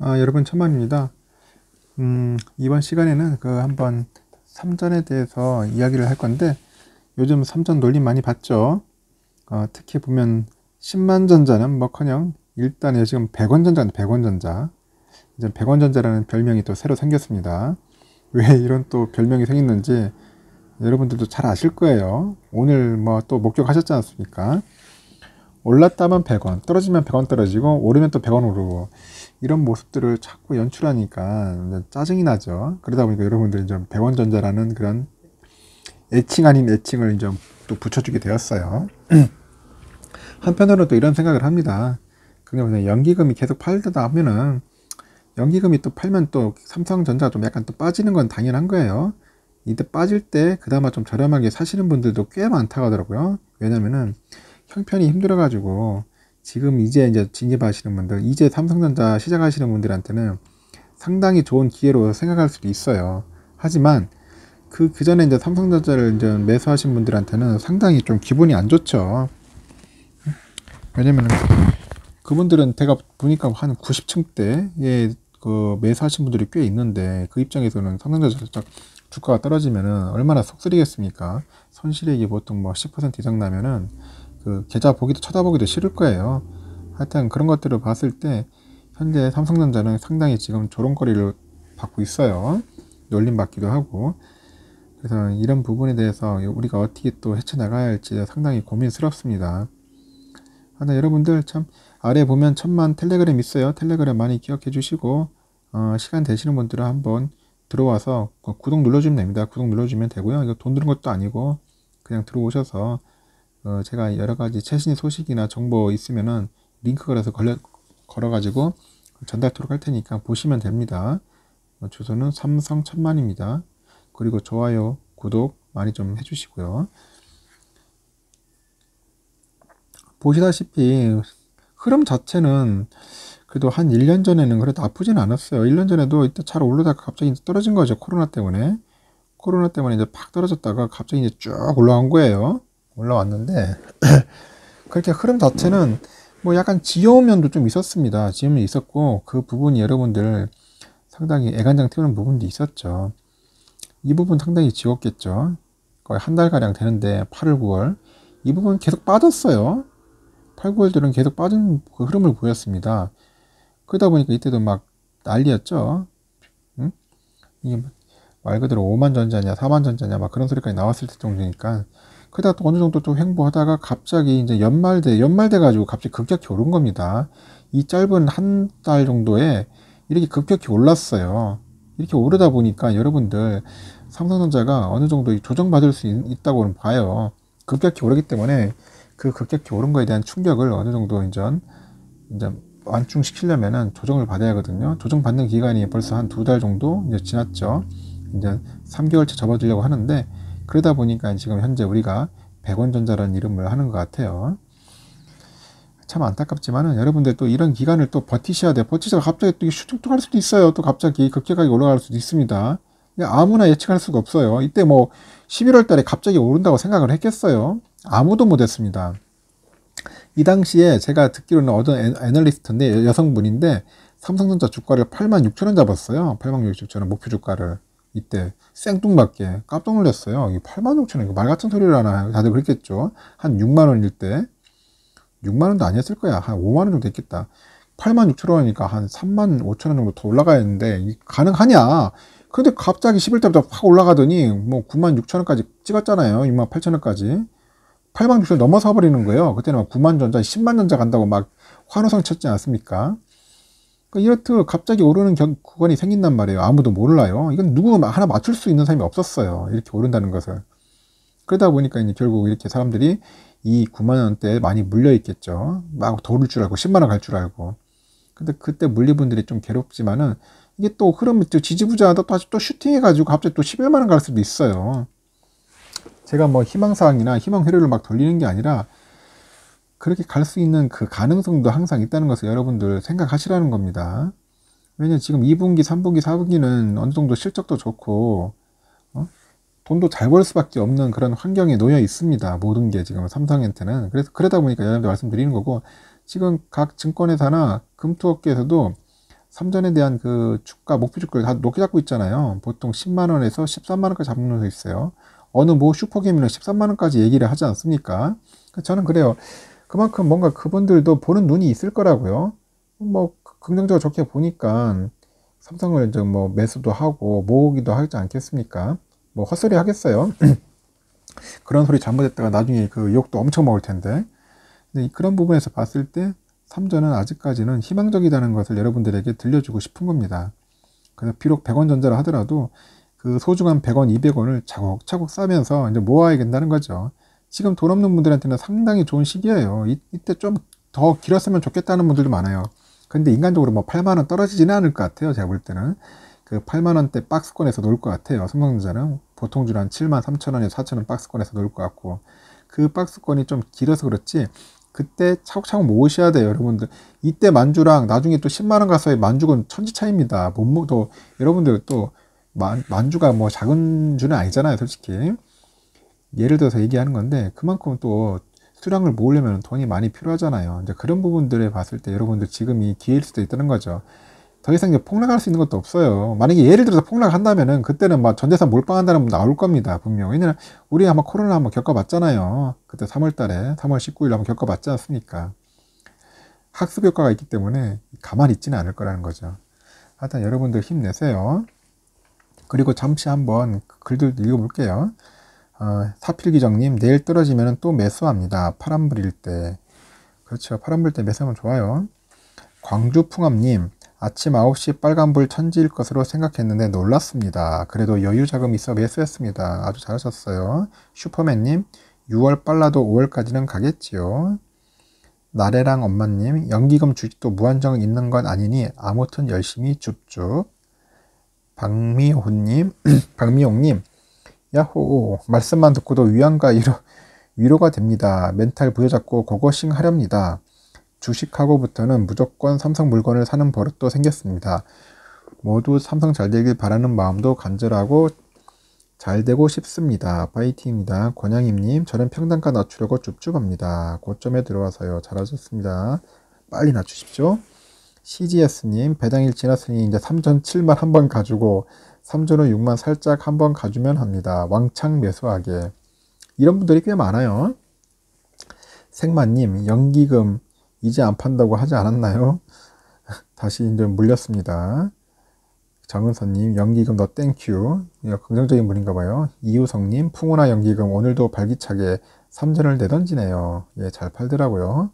아, 여러분 천만입니다. 음, 이번 시간에는 그 한번 삼전에 대해서 이야기를 할 건데 요즘 삼전 논리 많이 봤죠. 어, 특히 보면 10만 전자는 뭐커녕 일단 지금 100원 전자는 100원 전자. 이제 100원 전자라는 별명이 또 새로 생겼습니다. 왜 이런 또 별명이 생겼는지 여러분들도 잘 아실 거예요. 오늘 뭐 또 목격하셨지 않습니까? 올랐다면 100원, 떨어지면 100원 떨어지고 오르면 또 100원 오르고 이런 모습들을 자꾸 연출하니까 짜증이 나죠. 그러다 보니까 여러분들이 좀 백원전자라는 그런 애칭 아닌 애칭을 좀또 붙여주게 되었어요. 한편으로 또 이런 생각을 합니다. 그게 뭐냐 연기금이 계속 팔다 하면은 연기금이 또 팔면 또 삼성전자가 좀 약간 또 빠지는 건 당연한 거예요. 이때 빠질 때 그나마 좀 저렴하게 사시는 분들도 꽤 많다고 하더라고요. 왜냐면은 형편이 힘들어가지고 지금 이제 이제 진입하시는 분들, 이제 삼성전자 시작하시는 분들한테는 상당히 좋은 기회로 생각할 수도 있어요. 하지만 그, 그 전에 이제 삼성전자를 이제 매수하신 분들한테는 상당히 좀 기분이 안 좋죠. 왜냐면은 그분들은 제가 보니까 한 90층대에 그 매수하신 분들이 꽤 있는데 그 입장에서는 삼성전자 주가가 떨어지면은 얼마나 속쓰리겠습니까? 손실액이 보통 뭐 10% 이상 나면은 그 계좌 보기도 쳐다보기도 싫을 거예요. 하여튼 그런 것들을 봤을 때 현재 삼성전자는 상당히 지금 조롱거리를 받고 있어요. 놀림 받기도 하고 그래서 이런 부분에 대해서 우리가 어떻게 또헤쳐나갈지 상당히 고민스럽습니다. 하나 여러분들 참 아래 보면 천만 텔레그램 있어요. 텔레그램 많이 기억해 주시고 어, 시간 되시는 분들은 한번 들어와서 그 구독 눌러주면 됩니다. 구독 눌러주면 되고요. 이거 돈 드는 것도 아니고 그냥 들어오셔서 어, 제가 여러 가지 최신 소식이나 정보 있으면은 링크 걸어서 걸려, 걸어가지고 전달토록 할 테니까 보시면 됩니다. 어, 주소는 삼성 천만입니다. 그리고 좋아요, 구독 많이 좀 해주시고요. 보시다시피 흐름 자체는 그래도 한 1년 전에는 그래도 나쁘진 않았어요. 1년 전에도 이때 잘 오르다가 갑자기 떨어진 거죠. 코로나 때문에. 코로나 때문에 이제 팍 떨어졌다가 갑자기 이제 쭉올라간 거예요. 올라왔는데 그렇게 흐름 자체는 뭐 약간 지겨운 면도 좀 있었습니다. 지겨운 면 있었고 그 부분이 여러분들 상당히 애간장 태는 부분도 있었죠. 이 부분 상당히 지웠겠죠. 거의 한 달가량 되는데 8월, 9월 이 부분 계속 빠졌어요. 8, 9월들은 계속 빠진 그 흐름을 보였습니다. 그러다 보니까 이때도 막 난리였죠. 응? 이게 말 그대로 5만 전자냐, 4만 전자냐 막 그런 소리까지 나왔을 때 정도니까 그러다 또 어느 정도 또 횡보하다가 갑자기 이제 연말돼 연말돼 가지고 갑자기 급격히 오른 겁니다. 이 짧은 한 달 정도에 이렇게 급격히 올랐어요. 이렇게 오르다 보니까 여러분들 삼성전자가 어느 정도 조정받을 수 있, 다고는 봐요. 급격히 오르기 때문에 그 급격히 오른 거에 대한 충격을 어느 정도 이제 이제 완충시키려면은 조정을 받아야 하거든요. 조정받는 기간이 벌써 한 두 달 정도 이제 지났죠. 이제 3개월째 접어들려고 하는데 그러다 보니까 지금 현재 우리가 백원전자라는 이름을 하는 것 같아요. 참 안타깝지만은 여러분들 또 이런 기간을 또 버티셔야 돼. 요 버티다가 갑자기 또 슈팅도 갈 수도 있어요. 또 갑자기 급격하게 올라갈 수도 있습니다. 아무나 예측할 수가 없어요. 이때 뭐 11월 달에 갑자기 오른다고 생각을 했겠어요. 아무도 못했습니다. 이 당시에 제가 듣기로는 어떤 애널리스트인데 여성분인데 삼성전자 주가를 8만 6천원 잡았어요. 8만 6천원 목표 주가를. 이때 생뚱맞게 깜짝 놀랐어요. 8 6 0 0 0 원, 말 같은 소리를 하나 다들 그랬겠죠. 한 6만 원일 때 6만 원도 아니었을 거야. 한 5만 원 정도 됐겠다. 8 6 0 0 0 원이니까 한3 5 0 0 0원 정도 더 올라가야 했는데 가능하냐? 그런데 갑자기 11대부터 확 올라가더니 뭐9 0 0 0 원까지 찍었잖아요. 6 0 0 0 원까지. 8 6 0 0 0원 넘어서 버리는 거예요. 그때는 막 9만 전자, 10만 전자 간다고 막 환호성 쳤지 않습니까? 그러니까 이렇듯 갑자기 오르는 경, 구간이 생긴단 말이에요. 아무도 몰라요. 이건 누구 하나 맞출 수 있는 사람이 없었어요. 이렇게 오른다는 것을. 그러다 보니까 이제 결국 이렇게 사람들이 이 9만 원대에 많이 물려 있겠죠. 막돌를줄 알고 10만 원 갈 줄 알고. 근데 그때 물리 분들이 좀 괴롭지만은 이게 또 흐름이 또 지지부자하다 또 다시 또 슈팅해가지고 갑자기 또 11만 원 갈 수도 있어요. 제가 뭐 희망사항이나 희망회로를 막 돌리는 게 아니라 그렇게 갈 수 있는 그 가능성도 항상 있다는 것을 여러분들 생각하시라는 겁니다. 왜냐 지금 2분기, 3분기, 4분기는 어느 정도 실적도 좋고 어? 돈도 잘 벌 수밖에 없는 그런 환경에 놓여 있습니다. 모든 게 지금 삼성한테는 그래서 그러다 보니까 여러분들 말씀드리는 거고 지금 각 증권회사나 금투업계에서도 삼전에 대한 그 주가 목표 주가를 다 높게 잡고 있잖아요. 보통 10만 원에서 13만 원까지 잡는 수 있어요. 어느 뭐슈퍼게임이나 13만 원까지 얘기를 하지 않습니까? 그러니까 저는 그래요. 그만큼 뭔가 그분들도 보는 눈이 있을 거라고요. 뭐 긍정적으로 좋게 보니까 삼성을 이뭐 매수도 하고 모으기도 하지 않겠습니까? 뭐 헛소리 하겠어요. 그런 소리 잘못했다가 나중에 그 욕도 엄청 먹을 텐데. 근데 그런 부분에서 봤을 때 삼전은 아직까지는 희망적이라는 것을 여러분들에게 들려주고 싶은 겁니다. 그래서 비록 100원 전자를 하더라도 그 소중한 100원, 200원을 차곡차곡 싸면서 이제 모아야 된다는 거죠. 지금 돈 없는 분들한테는 상당히 좋은 시기예요. 이, 때좀 더 길었으면 좋겠다는 분들도 많아요. 근데 인간적으로 뭐 8만원 떨어지지는 않을 것 같아요. 제가 볼 때는. 그 8만원대 박스권에서 놀것 같아요. 삼성전자는 보통 주로 한 7만 3천원에서 4천원 박스권에서 놀것 같고. 그 박스권이 좀 길어서 그렇지. 그때 차곡차곡 모으셔야 돼요, 여러분들. 이때 만주랑 나중에 또 10만원 가서의 만주는 천지 차입니다. 못, 뭐, 또, 여러분들 또, 만, 만주가 뭐 작은 주는 아니잖아요, 솔직히. 예를 들어서 얘기하는 건데 그만큼 또 수량을 모으려면 돈이 많이 필요하잖아요. 이제 그런 부분들에 봤을 때 여러분들 지금이 기회일 수도 있다는 거죠. 더 이상 이제 폭락할 수 있는 것도 없어요. 만약에 예를 들어서 폭락한다면은 그때는 막 전재산 몰빵한다는 분 나올 겁니다. 분명. 왜냐면 우리 아마 코로나 한번 겪어봤잖아요. 그때 3월 달에, 3월 19일 한번 겪어봤지 않습니까? 학습 효과가 있기 때문에 가만히 있지는 않을 거라는 거죠. 하여튼 여러분들 힘내세요. 그리고 잠시 한번 글들 읽어볼게요. 어, 사필기정님 내일 떨어지면 또 매수합니다. 파란 불일 때. 그렇죠. 파란 불때 매수하면 좋아요. 광주풍암님 아침 9시 빨간불 천지일 것으로 생각했는데 놀랐습니다. 그래도 여유 자금 있어 매수했습니다. 아주 잘하셨어요. 슈퍼맨님 6월 빨라도 5월까지는 가겠지요. 나래랑 엄마님 연기금 주식도 무한정 있는 건 아니니 아무튼 열심히 줍줍. 박미호님, 박미용님 야호! 말씀만 듣고도 위안과 위로, 위로가 됩니다. 멘탈 부여잡고 고거싱 하렵니다. 주식하고부터는 무조건 삼성 물건을 사는 버릇도 생겼습니다. 모두 삼성 잘 되길 바라는 마음도 간절하고 잘 되고 싶습니다. 파이팅입니다. 권양임님, 저는 평단가 낮추려고 쭉쭉합니다 고점에 들어와서요. 잘하셨습니다. 빨리 낮추십시오. CGS님, 배당일 지났으니 이제 3전 7만 한번 가지고 3전는 6만 살짝 한번 가주면 합니다. 왕창 매수하게. 이런 분들이 꽤 많아요. 생마님, 연기금 이제 안 판다고 하지 않았나요? 다시 이제 물렸습니다. 정은선님, 연기금 너 땡큐. 긍정적인 분인가 봐요. 이우성님, 풍우나 연기금 오늘도 발기차게 3전을 내던지네요. 예, 잘 팔더라고요.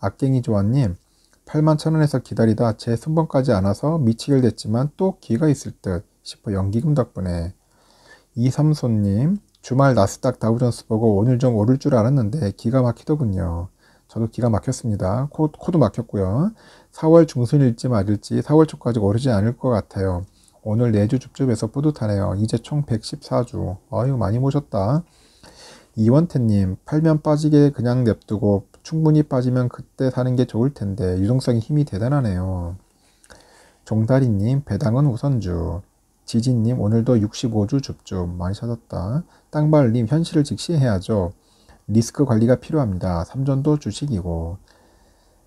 악갱이 조아님, 8만 천원에서 기다리다 제 순번까지 안 와서 미치게 됐지만 또 기회가 있을 듯. 싶어 연기금 덕분에 이삼손님 주말 나스닥 다우전스 보고 오늘 좀 오를 줄 알았는데 기가 막히더군요. 저도 기가 막혔습니다. 코, 코도 막혔고요. 4월 중순일지 말일지 4월 초까지 오르지 않을 것 같아요. 오늘 4주 줍줍해서 뿌듯하네요. 이제 총 114주. 어유 많이 모셨다. 이원태님 팔면 빠지게 그냥 냅두고 충분히 빠지면 그때 사는 게 좋을 텐데 유동성이 힘이 대단하네요. 종다리님 배당은 우선주. 지진님 오늘도 65주 줍줍 많이 찾았다. 땅발님 현실을 직시해야죠. 리스크 관리가 필요합니다. 삼전도 주식이고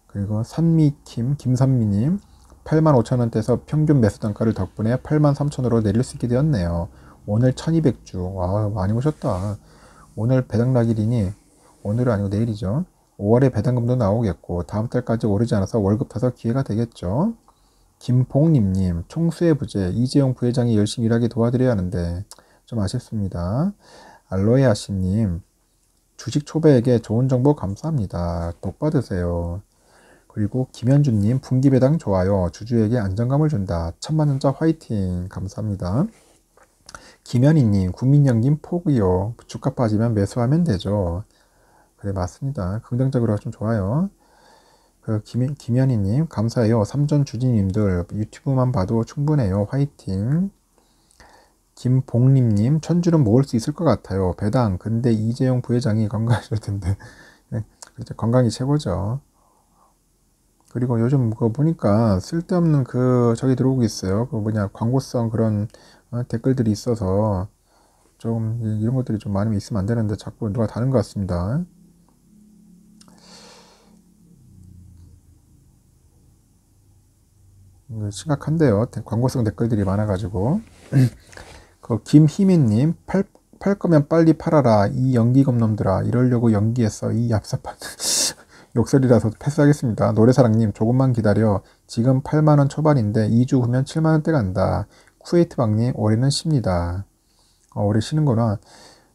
그리고 산미킴 김선미님 85,000원대에서 평균 매수 단가를 덕분에 83,000원으로 내릴 수 있게 되었네요. 오늘 1200주 와 많이 오셨다. 오늘 배당 락일이니 오늘은 아니고 내일이죠. 5월에 배당금도 나오겠고 다음 달까지 오르지 않아서 월급 타서 기회가 되겠죠. 김봉님님, 총수의 부재, 이재용 부회장이 열심히 일하게 도와드려야 하는데, 좀 아쉽습니다. 알로에 아씨님, 주식 초배에게 좋은 정보 감사합니다. 독 받으세요. 그리고 김현주님, 분기 배당 좋아요. 주주에게 안정감을 준다. 천만원자 화이팅. 감사합니다. 김현희님, 국민연금 포기요. 주가 빠지면 매수하면 되죠. 그래, 맞습니다. 긍정적으로 좀 좋아요. 그 김, 김현희님 감사해요. 삼전 주진님들 유튜브만 봐도 충분해요. 화이팅. 김봉림님 천주는 먹을 수 있을 것 같아요. 배당. 근데 이재용 부회장이 건강하실 텐데 네, 그렇죠. 건강이 최고죠. 그리고 요즘 그거 뭐 보니까 쓸데없는 그 저기 들어오고 있어요. 그 뭐냐 광고성 그런 어, 댓글들이 있어서 좀 이런 것들이 좀 많이 있으면 안 되는데 자꾸 누가 다른 것 같습니다. 음, 심각한데요. 광고성 댓글들이 많아가지고. 그 김희민님, 팔, 팔 거면 빨리 팔아라. 이 연기검놈들아. 이러려고 연기했어. 이 얍삽한. 욕설이라서 패스하겠습니다. 노래사랑님, 조금만 기다려. 지금 8만원 초반인데 2주 후면 7만원대 간다. 쿠웨이트방님, 올해는 쉽니다. 어, 올해 쉬는구나.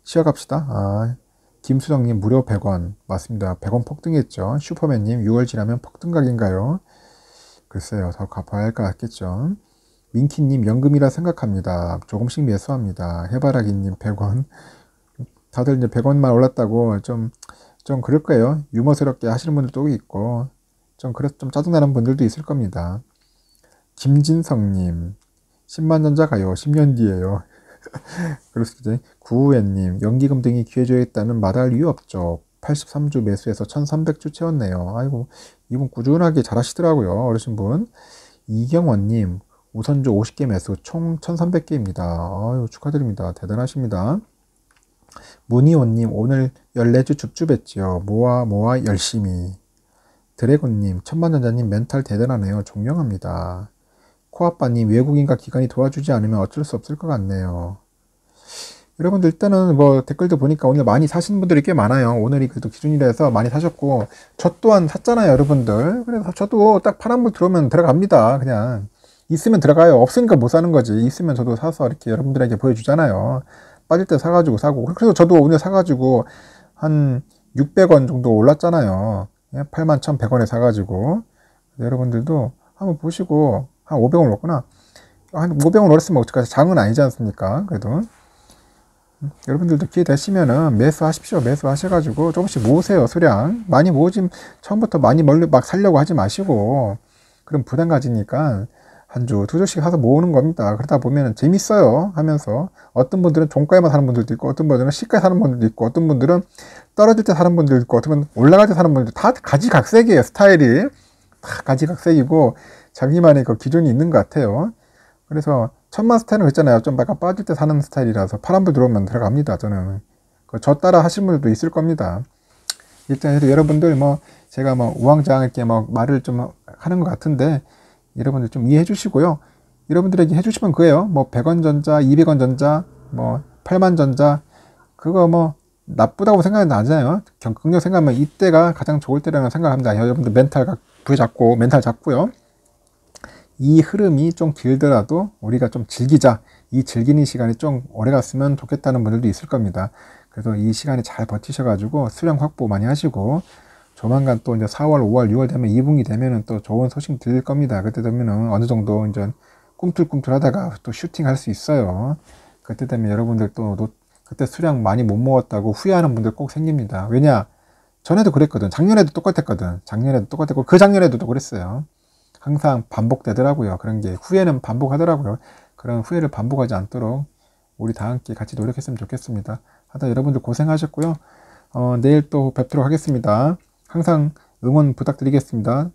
쉬어갑시다. 아, 김수정님 무료 100원 맞습니다. 100원 폭등했죠. 슈퍼맨님 6월 지나면 폭등각인가요? 글쎄요, 더 갚아야 할 것 같겠죠. 민키님, 연금이라 생각합니다. 조금씩 매수합니다. 해바라기님, 100원. 다들 이제 100원만 올랐다고 좀, 좀 그럴 거예요. 유머스럽게 하시는 분들도 있고, 좀, 그래좀 짜증나는 분들도 있을 겁니다. 김진성님, 10만전자 가요. 10년 뒤에요. 그럴 수 있죠. 구우애님, 연기금 등이 기회주의했다는 말할 이유 없죠. 83주 매수해서 1300주 채웠네요. 아이고, 이분 꾸준하게 잘 하시더라고요. 어르신 분. 이경원님, 우선주 50개 매수 총 1300개입니다. 아유, 축하드립니다. 대단하십니다. 문희원님, 오늘 14주 줍줍했지요. 모아, 모아, 열심히. 드래곤님, 천만전자님 멘탈 대단하네요. 존경합니다. 코아빠님, 외국인과 기관이 도와주지 않으면 어쩔 수 없을 것 같네요. 여러분들 일단은 뭐 댓글도 보니까 오늘 많이 사신 분들이 꽤 많아요. 오늘이 그래도 기준이라서 많이 사셨고 저 또한 샀잖아요, 여러분들. 그래서 저도 딱 파란불 들어오면 들어갑니다. 그냥 있으면 들어가요. 없으니까 못 사는 거지. 있으면 저도 사서 이렇게 여러분들에게 보여주잖아요. 빠질 때 사가지고 사고. 그래서 저도 오늘 사가지고 한 600원 정도 올랐잖아요. 81,100원에 예, 사가지고 여러분들도 한번 보시고 한 500원 올랐구나. 한 500원 올랐으면 어떡하지? 장은 아니지 않습니까? 그래도 여러분들도 기회 되시면은 매수하십시오. 매수하셔가지고 조금씩 모으세요. 수량. 많이 모으지, 처음부터 많이 멀리 막 살려고 하지 마시고. 그럼 부담 가지니까 한 주, 두 주씩 하서 모으는 겁니다. 그러다 보면 재밌어요. 하면서. 어떤 분들은 종가에만 사는 분들도 있고, 어떤 분들은 시가에 사는 분들도 있고, 어떤 분들은 떨어질 때 사는 분들도 있고, 어떤 분들은 올라갈 때 사는 분들도 다 가지각색이에요. 스타일이. 다 가지각색이고, 자기만의 그 기준이 있는 것 같아요. 그래서 천만 스타일은 있잖아요. 좀 약간 빠질 때 사는 스타일이라서 파란불 들어오면 들어갑니다. 저는 그 저 따라 하신 분들도 있을 겁니다. 일단 여러분들 뭐 제가 뭐 우왕좌왕하게 막 뭐 말을 좀 하는 것 같은데 여러분들 좀 이해해 주시고요. 여러분들에게 해주시면 그예요. 뭐 100원 전자, 200원 전자, 뭐 8만 전자 그거 뭐 나쁘다고 생각은 나잖아요. 경력 생각하면 이때가 가장 좋을 때라는 생각합니다. 여러분들 멘탈 부여잡고 멘탈 잡고요. 이 흐름이 좀 길더라도 우리가 좀 즐기자 이 즐기는 시간이 좀 오래 갔으면 좋겠다는 분들도 있을 겁니다 그래서 이 시간에 잘 버티셔가지고 수량 확보 많이 하시고 조만간 또 이제 4월 5월 6월 되면 2분기 되면은 또 좋은 소식 들릴 겁니다 그때 되면은 어느 정도 이제 꿈틀꿈틀 하다가 또 슈팅 할 수 있어요 그때 되면 여러분들 또 노, 그때 수량 많이 못 모았다고 후회하는 분들 꼭 생깁니다 왜냐 전에도 그랬거든 작년에도 똑같았거든 작년에도 똑같았고 그 작년에도 또 그랬어요 항상 반복되더라고요. 그런 게 후회는 반복하더라고요. 그런 후회를 반복하지 않도록 우리 다 함께 같이 노력했으면 좋겠습니다. 하여튼 여러분들 고생하셨고요. 어, 내일 또 뵙도록 하겠습니다. 항상 응원 부탁드리겠습니다.